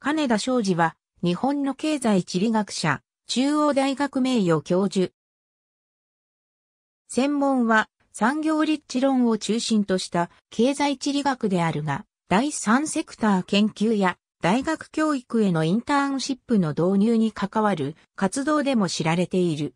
金田昌司は、日本の経済地理学者、中央大学名誉教授。専門は、産業立地論を中心とした経済地理学であるが、第三セクター研究や大学教育へのインターンシップの導入に関わる活動でも知られている。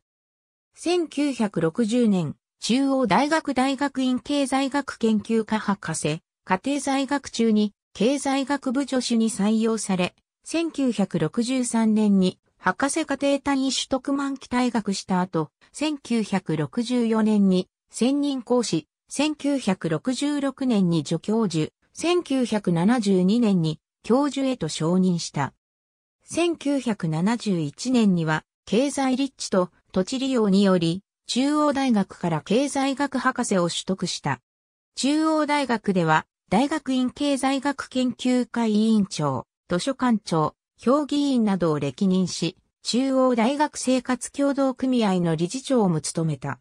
1960年、中央大学大学院経済学研究科博士、家庭在学中に経済学部助手に採用され、1963年に博士課程単位取得満期退学した後、1964年に専任講師、1966年に助教授、1972年に教授へと承認した。1971年には経済立地と土地利用により中央大学から経済学博士を取得した。中央大学では大学院経済学研究会委員長、図書館長、評議員などを歴任し、中央大学生活協同組合の理事長も務めた。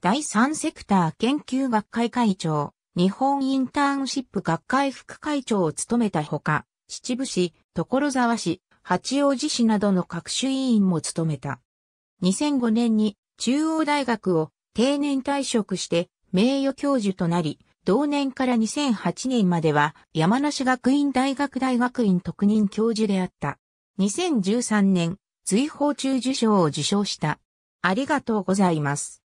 第三セクター研究学会会長、日本インターンシップ学会副会長を務めたほか、秩父市、所沢市、八王子市などの各種委員も務めた。2005年に中央大学を定年退職して名誉教授となり、同年から2008年までは山梨学院大学大学院特任教授であった。2013年、追放中受賞を受賞した。ありがとうございます。